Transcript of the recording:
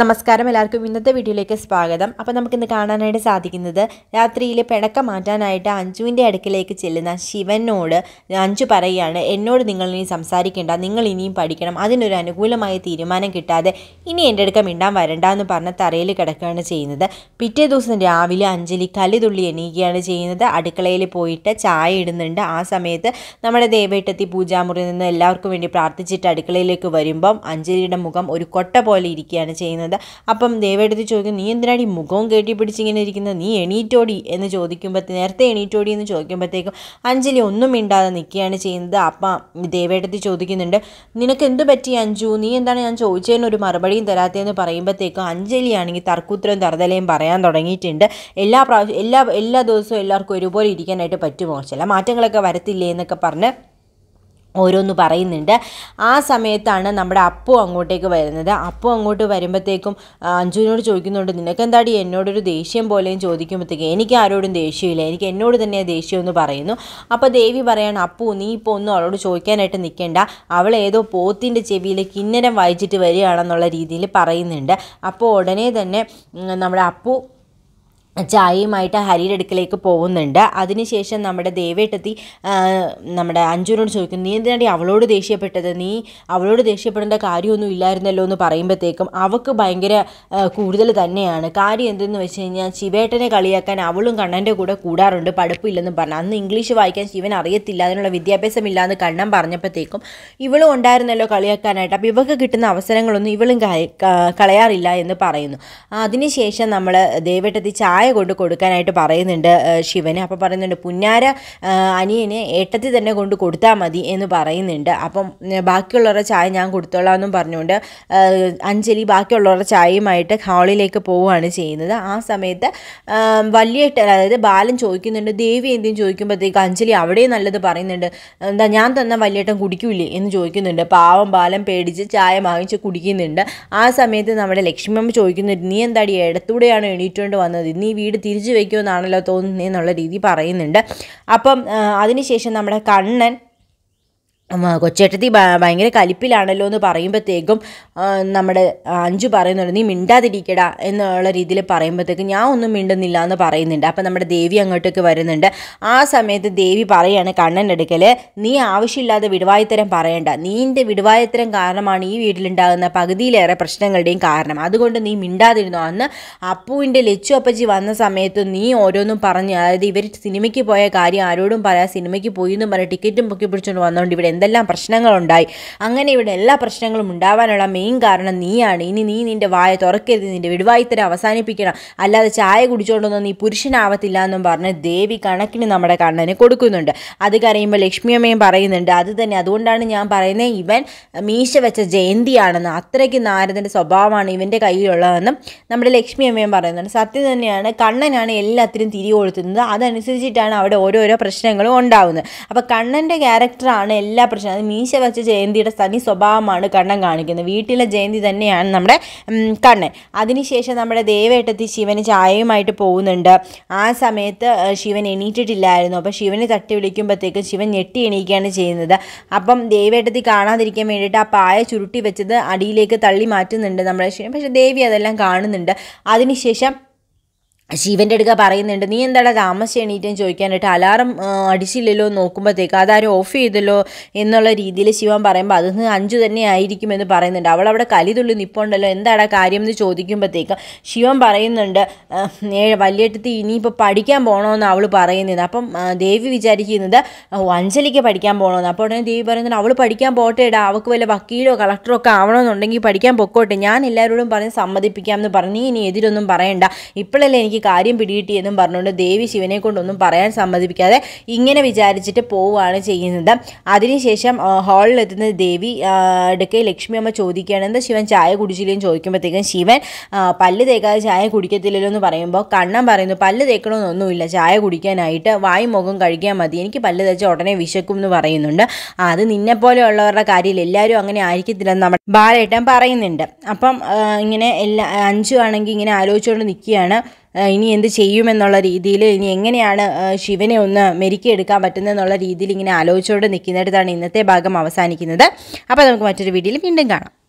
നമസ്കാരം എല്ലാവർക്കും ഇന്നത്തെ വീഡിയോയിലേക്ക് സ്വാഗതം അപ്പോൾ നമുക്കിന്ന് കാണാനായിട്ട് സാധിക്കുന്നത് രാത്രിയിൽ പിണക്കം മാറ്റാനായിട്ട് അഞ്ജുവിൻ്റെ അടുക്കിലേക്ക് ചെല്ലുന്ന ശിവനോട് അഞ്ജു പറയുകയാണ് എന്നോട് നിങ്ങൾ ഇനി സംസാരിക്കേണ്ട നിങ്ങൾ ഇനിയും പഠിക്കണം അതിനൊരു അനുകൂലമായ തീരുമാനം കിട്ടാതെ ഇനി എൻ്റെ അടുക്ക ഇണ്ടാൻ വരണ്ട എന്ന് പറഞ്ഞ് തറയിൽ കിടക്കുകയാണ് ചെയ്യുന്നത് പിറ്റേ ദിവസം രാവിലെ അഞ്ജലി കല്ലുതുള്ളി എണീക്കുകയാണ് ചെയ്യുന്നത് അടുക്കളയിൽ പോയിട്ട് ചായ ഇടുന്നുണ്ട് ആ സമയത്ത് നമ്മുടെ ദേവേട്ടത്തി പൂജാമുറിയിൽ നിന്ന് എല്ലാവർക്കും വേണ്ടി പ്രാർത്ഥിച്ചിട്ട് അടുക്കളയിലേക്ക് വരുമ്പം അഞ്ജലിയുടെ മുഖം ഒരു കൊട്ട പോലെ ഇരിക്കുകയാണ് ചെയ്യുന്നത് ഇരിക്കുന്നത് അപ്പം ദേവേടത്തി ചോദിക്കും നീ എന്തിനാടി മുഖവും കേട്ടി പിടിച്ചിങ്ങനെ ഇരിക്കുന്നത് നീ എണീറ്റോടി എന്ന് ചോദിക്കുമ്പോൾ നേരത്തെ എണീറ്റോടി എന്ന് ചോദിക്കുമ്പോഴത്തേക്കും അഞ്ജലി ഒന്നും മിണ്ടാതെ നിൽക്കുകയാണ് ചെയ്യുന്നത് അപ്പം ദേവേടത്തി ചോദിക്കുന്നുണ്ട് നിനക്ക് എന്ത് പറ്റി അഞ്ജു നീ എന്താണ് ഞാൻ ചോദിച്ചതിന് ഒരു മറുപടിയും തരാത്തതെന്ന് പറയുമ്പോഴത്തേക്കും അഞ്ജലിയാണെങ്കിൽ തർക്കുത്തരവും തറുതലയും പറയാൻ തുടങ്ങിയിട്ടുണ്ട് എല്ലാ പ്രാവശ്യം എല്ലാ എല്ലാ ദിവസവും എല്ലാവർക്കും ഒരുപോലെ ഇരിക്കാനായിട്ട് പറ്റുമോ ചില മാറ്റങ്ങളൊക്കെ വരത്തില്ലേ എന്നൊക്കെ പറഞ്ഞ് ഓരോന്ന് പറയുന്നുണ്ട് ആ സമയത്താണ് നമ്മുടെ അപ്പു അങ്ങോട്ടേക്ക് വരുന്നത് അപ്പു അങ്ങോട്ട് വരുമ്പോഴത്തേക്കും അഞ്ജുവിനോട് ചോദിക്കുന്നുണ്ട് നിനക്ക് എന്താടി എന്നോടൊരു ദേഷ്യം പോലെയും ചോദിക്കുമ്പോഴത്തേക്ക് എനിക്ക് ആരോടും ദേഷ്യമില്ല എനിക്ക് എന്നോട് തന്നെ ദേഷ്യം എന്ന് പറയുന്നു അപ്പോൾ ദേവി പറയാണ് അപ്പു നീ ഇപ്പോൾ ഒന്നും അവളോട് ചോദിക്കാനായിട്ട് നിൽക്കേണ്ട അവൾ ഏതോ പോത്തിൻ്റെ ചെവിയിൽ കിന്നരം വായിച്ചിട്ട് വരികയാണെന്നുള്ള രീതിയിൽ പറയുന്നുണ്ട് അപ്പോൾ ഉടനെ തന്നെ നമ്മുടെ അപ്പു ചായയുമായിട്ട് ഹരിയുടെ അടുക്കലേക്ക് പോകുന്നുണ്ട് അതിനുശേഷം നമ്മുടെ ദേവേട്ടത്തി നമ്മുടെ അഞ്ജുനോട് ചോദിക്കും നീ എന്തിനാണ് അവളോട് ദേഷ്യപ്പെട്ടത് നീ അവളോട് ദേഷ്യപ്പെടേണ്ട കാര്യമൊന്നും ഇല്ലായിരുന്നല്ലോ എന്ന് പറയുമ്പോഴത്തേക്കും അവൾക്ക് ഭയങ്കര കൂടുതൽ തന്നെയാണ് കാര്യം എന്തെന്ന് വെച്ച് കഴിഞ്ഞാൽ ശിവേട്ടനെ കളിയാക്കാൻ അവളും കണ്ണൻ്റെ കൂടെ കൂടാറുണ്ട് പഠിപ്പില്ലെന്ന് പറഞ്ഞു അന്ന് ഇംഗ്ലീഷ് വായിക്കാൻ ശിവൻ അറിയത്തില്ല അതിനുള്ള വിദ്യാഭ്യാസം ഇല്ലാന്ന് കണ്ണൻ പറഞ്ഞപ്പോഴത്തേക്കും ഇവളും ഉണ്ടായിരുന്നല്ലോ കളിയാക്കാനായിട്ട് അപ്പോൾ ഇവൾക്ക് കിട്ടുന്ന അവസരങ്ങളൊന്നും ഇവളും കളയാറില്ല എന്ന് പറയുന്നു അതിനുശേഷം നമ്മൾ ദേവേട്ടത്തി ചായ കൊണ്ട് കൊടുക്കാനായിട്ട് പറയുന്നുണ്ട് ശിവന് അപ്പോൾ പറയുന്നുണ്ട് പുന്നാര അനിയന് ഏട്ടത്തി തന്നെ കൊണ്ട് കൊടുത്താൽ മതി എന്ന് പറയുന്നുണ്ട് അപ്പം ബാക്കിയുള്ളവരുടെ ചായ ഞാൻ കൊടുത്തോളാം എന്നും പറഞ്ഞുകൊണ്ട് അഞ്ജലി ബാക്കിയുള്ളവരുടെ ചായയുമായിട്ട് ഹാളിലേക്ക് പോവുകയാണ് ചെയ്യുന്നത് ആ സമയത്ത് വലിയ അതായത് ബാലൻ ചോദിക്കുന്നുണ്ട് ദേവി എന്തെങ്കിലും ചോദിക്കുമ്പോഴത്തേക്ക് അഞ്ജലി അവിടെ നല്ലത് പറയുന്നുണ്ട് എന്താ ഞാൻ തന്ന വലിയേട്ടൻ കുടിക്കൂലേ എന്ന് ചോദിക്കുന്നുണ്ട് പാവം ബാലൻ പേടിച്ച് ചായ വാങ്ങിച്ച് കുടിക്കുന്നുണ്ട് ആ സമയത്ത് നമ്മുടെ ലക്ഷ്മിയമ്മ ചോദിക്കുന്നുണ്ട് നീ എന്താടി ഇടത്തൂടെയാണ് എണീറ്റുകൊണ്ട് വന്നത് നീ ഈ വീട് തിരിച്ചു വയ്ക്കുമെന്നാണല്ലോ എന്നുള്ള രീതി പറയുന്നുണ്ട് അപ്പം അതിനുശേഷം നമ്മുടെ കണ്ണൻ കൊച്ചേട്ടത്തി ഭയങ്കര കലിപ്പിലാണല്ലോ എന്ന് പറയുമ്പോഴത്തേക്കും നമ്മുടെ അഞ്ചു പറയുന്നുണ്ട് നീ മിണ്ടാതിരിക്കടാ എന്നുള്ള രീതിയിൽ പറയുമ്പോഴത്തേക്കും ഞാൻ ഒന്നും മിണ്ടുന്നില്ല എന്ന് പറയുന്നുണ്ട് അപ്പം നമ്മുടെ ദേവി അങ്ങോട്ടേക്ക് വരുന്നുണ്ട് ആ സമയത്ത് ദേവി പറയാണ് കണ്ണൻ്റെ അടുക്കൽ നീ ആവശ്യമില്ലാതെ വിടുവായുത്തരം പറയണ്ട നീൻ്റെ വിടുവായുത്തരം കാരണമാണ് ഈ വീട്ടിലുണ്ടാകുന്ന പകുതിയിലേറെ പ്രശ്നങ്ങളുടെയും കാരണം അതുകൊണ്ട് നീ മിണ്ടാതിരുന്നു അന്ന് അപ്പുവിൻ്റെ ലച്ചു അപ്പച്ചി വന്ന സമയത്ത് നീ ഓരോന്നും പറഞ്ഞ് അതായത് ഇവർ സിനിമയ്ക്ക് പോയ കാര്യം ആരോടും പറയാ സിനിമയ്ക്ക് പോയി എന്നും പറയാം ടിക്കറ്റും പൊക്കി പിടിച്ചുകൊണ്ട് വന്നുകൊണ്ട് ഇവിടെ എന്തെല്ലാം പ്രശ്നങ്ങളുണ്ടായി അങ്ങനെ ഇവിടെ എല്ലാ പ്രശ്നങ്ങളും ഉണ്ടാവാനുള്ള മെയിൻ കാരണം നീയാണ് ഇനി നീ നിൻ്റെ വായ തുറക്കരുത് നിൻ്റെ വിടുവായിത്തരം അവസാനിപ്പിക്കണം അല്ലാതെ ചായ കുടിച്ചുകൊണ്ടൊന്നും നീ പുരുഷനാവത്തില്ല എന്നും പറഞ്ഞ് ദേവി കണക്കിന് നമ്മുടെ കണ്ണന് കൊടുക്കുന്നുണ്ട് അത് കരയുമ്പോൾ ലക്ഷ്മിയമ്മയും പറയുന്നുണ്ട് അത് തന്നെ അതുകൊണ്ടാണ് ഞാൻ പറയുന്നത് ഇവൻ മീശ വെച്ച ജയന്തിയാണെന്ന് അത്രയ്ക്ക് നാരദൻ്റെ സ്വഭാവമാണ് ഇവൻ്റെ കയ്യിലുള്ളതെന്നും നമ്മുടെ ലക്ഷ്മിയമ്മയും പറയുന്നുണ്ട് സത്യം തന്നെയാണ് കണ്ണനാണ് എല്ലാത്തിനും തിരികെ കൊടുത്തുന്നത് അതനുസരിച്ചിട്ടാണ് അവിടെ ഓരോരോ പ്രശ്നങ്ങളും ഉണ്ടാവുന്നത് അപ്പോൾ കണ്ണൻ്റെ ക്യാരക്ടറാണ് എല്ലാ പ്രശ്നം അത് മീശ വച്ച ജയന്തിയുടെ തനി സ്വഭാവമാണ് കണ്ണൻ കാണിക്കുന്നത് വീട്ടിലെ ജയന്തി തന്നെയാണ് നമ്മുടെ കണ്ണൻ അതിനുശേഷം നമ്മുടെ ദേവേട്ടത്തി ശിവന് ചായയുമായിട്ട് പോകുന്നുണ്ട് ആ സമയത്ത് ശിവൻ എണീറ്റിട്ടില്ലായിരുന്നു അപ്പോൾ ശിവനെ തട്ടി വിളിക്കുമ്പോഴത്തേക്കും ശിവൻ ഞെട്ടി എണീക്കുകയാണ് ചെയ്യുന്നത് അപ്പം ദേവേട്ടത്തി കാണാതിരിക്കാൻ വേണ്ടിയിട്ട് ആ പായ ചുരുട്ടി വെച്ചത് അടിയിലേക്ക് തള്ളി മാറ്റുന്നുണ്ട് നമ്മുടെ ശിവൻ പക്ഷേ ദേവി അതെല്ലാം കാണുന്നുണ്ട് അതിനുശേഷം ശിവൻ്റെ അടുക്ക പറയുന്നുണ്ട് നീ എന്താടാ താമസിച്ച് എണീറ്റെന്ന് ചോദിക്കാനായിട്ട് അലാറം അടിച്ചില്ലല്ലോ നോക്കുമ്പോഴത്തേക്ക് അതാരും ഓഫ് ചെയ്തല്ലോ എന്നുള്ള രീതിയിൽ ശിവൻ പറയുമ്പോൾ അത് അഞ്ചു തന്നെ ആയിരിക്കുമെന്ന് പറയുന്നുണ്ട് അവൾ അവിടെ കലി തുള്ളി നിപ്പുണ്ടല്ലോ എന്താടാ കാര്യം എന്ന് ചോദിക്കുമ്പോഴത്തേക്ക് ശിവൻ പറയുന്നുണ്ട് ഏഴ് വലിയട്ടത്തി ഇനിയിപ്പോൾ പഠിക്കാൻ പോകണമെന്ന് അവൾ പറയുന്നത് അപ്പം ദേവി വിചാരിക്കുന്നത് അഞ്ജലിക്ക് പഠിക്കാൻ പോകണമെന്ന് അപ്പോൾ ഉടനെ ദേവി പറയുന്നത് അവൾ പഠിക്കാൻ ഇടാ അവൾക്ക് വല്ല വക്കീലോ കളക്ടറോ ഒക്കെ ആവണമെന്നുണ്ടെങ്കിൽ പഠിക്കാൻ പൊക്കോട്ടെ ഞാൻ എല്ലാവരോടും പറഞ്ഞ് എന്ന് പറഞ്ഞു നീ ഇനി എതിരൊന്നും പറയണ്ട ഇപ്പോഴല്ലേ എനിക്ക് കാര്യം എന്നും പറഞ്ഞുകൊണ്ട് ദേവി ശിവനെ കൊണ്ടൊന്നും പറയാൻ സമ്മതിപ്പിക്കാതെ ഇങ്ങനെ വിചാരിച്ചിട്ട് പോവുകയാണ് ചെയ്യുന്നത് അതിനുശേഷം ഹാളിലെത്തുന്ന ദേവി ഇടയ്ക്ക് ലക്ഷ്മി അമ്മ ചോദിക്കുകയാണ് എന്താ ശിവൻ ചായ കുടിച്ചില്ലെന്ന് ചോദിക്കുമ്പോഴത്തേക്കും ശിവൻ പല്ല് തേക്കാതെ ചായ കുടിക്കത്തില്ലല്ലോ എന്ന് പറയുമ്പോൾ കണ്ണൻ പറയുന്നു പല്ല് തേക്കണമെന്നൊന്നുമില്ല ചായ കുടിക്കാനായിട്ട് വായി മുഖം കഴിക്കാൻ മതി എനിക്ക് പല്ല് തേച്ച ഉടനെ വിശക്കും എന്ന് പറയുന്നുണ്ട് അത് നിന്നെ പോലെയുള്ളവരുടെ കാര്യത്തിൽ എല്ലാവരും അങ്ങനെ ആയിരിക്കത്തില്ലെന്ന് നമ്മൾ ബാലേട്ടൻ പറയുന്നുണ്ട് അപ്പം ഇങ്ങനെ എല്ലാ അഞ്ചു ആണെങ്കിൽ ഇങ്ങനെ ആലോചിച്ചുകൊണ്ട് നിൽക്കുകയാണ് ഇനി എന്ത് ചെയ്യുമെന്നുള്ള രീതിയിൽ ഇനി എങ്ങനെയാണ് ശിവനെ ഒന്ന് മെരുക്കിയെടുക്കാൻ പറ്റുന്നതെന്നുള്ള രീതിയിൽ ഇങ്ങനെ ആലോചിച്ചുകൊണ്ട് നിൽക്കുന്നിടത്താണ് ഇന്നത്തെ ഭാഗം അവസാനിക്കുന്നത് അപ്പോൾ നമുക്ക് മറ്റൊരു വീഡിയോയിൽ വീണ്ടും കാണാം